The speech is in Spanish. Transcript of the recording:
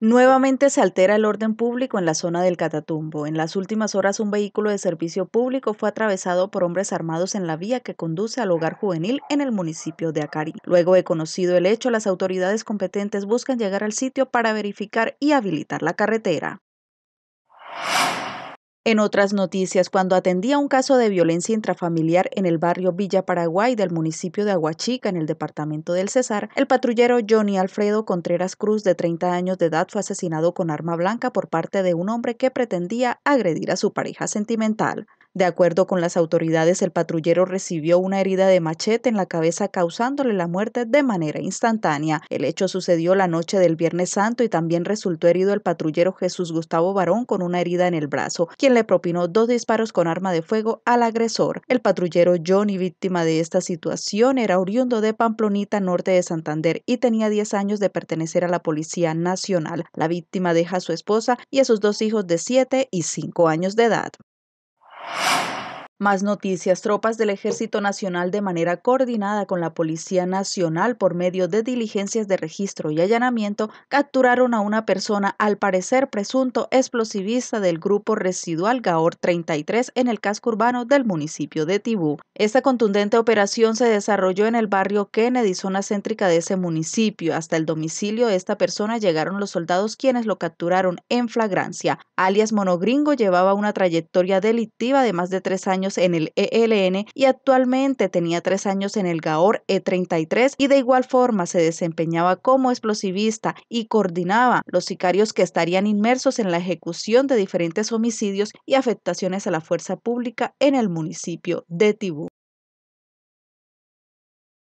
Nuevamente se altera el orden público en la zona del Catatumbo. En las últimas horas un vehículo de servicio público fue atravesado por hombres armados en la vía que conduce al hogar juvenil en el municipio de Acari. Luego de conocido el hecho, las autoridades competentes buscan llegar al sitio para verificar y habilitar la carretera. En otras noticias, cuando atendía un caso de violencia intrafamiliar en el barrio Villa Paraguay del municipio de Aguachica, en el departamento del Cesar, el patrullero Johnny Alfredo Contreras Cruz, de 30 años de edad, fue asesinado con arma blanca por parte de un hombre que pretendía agredir a su pareja sentimental. De acuerdo con las autoridades, el patrullero recibió una herida de machete en la cabeza causándole la muerte de manera instantánea. El hecho sucedió la noche del Viernes Santo y también resultó herido el patrullero Jesús Gustavo Barón con una herida en el brazo, quien le propinó dos disparos con arma de fuego al agresor. El patrullero Johnny, víctima de esta situación, era oriundo de Pamplonita, norte de Santander, y tenía 10 años de pertenecer a la Policía Nacional. La víctima deja a su esposa y a sus dos hijos de 7 y 5 años de edad. Más noticias. Tropas del Ejército Nacional de manera coordinada con la Policía Nacional por medio de diligencias de registro y allanamiento capturaron a una persona al parecer presunto explosivista del grupo residual Gaor 33 en el casco urbano del municipio de Tibú. Esta contundente operación se desarrolló en el barrio Kennedy, zona céntrica de ese municipio. Hasta el domicilio de esta persona llegaron los soldados quienes lo capturaron en flagrancia. Alias Monogringo llevaba una trayectoria delictiva de más de tres años en el ELN y actualmente tenía tres años en el GAOR E33 y de igual forma se desempeñaba como explosivista y coordinaba los sicarios que estarían inmersos en la ejecución de diferentes homicidios y afectaciones a la fuerza pública en el municipio de Tibú.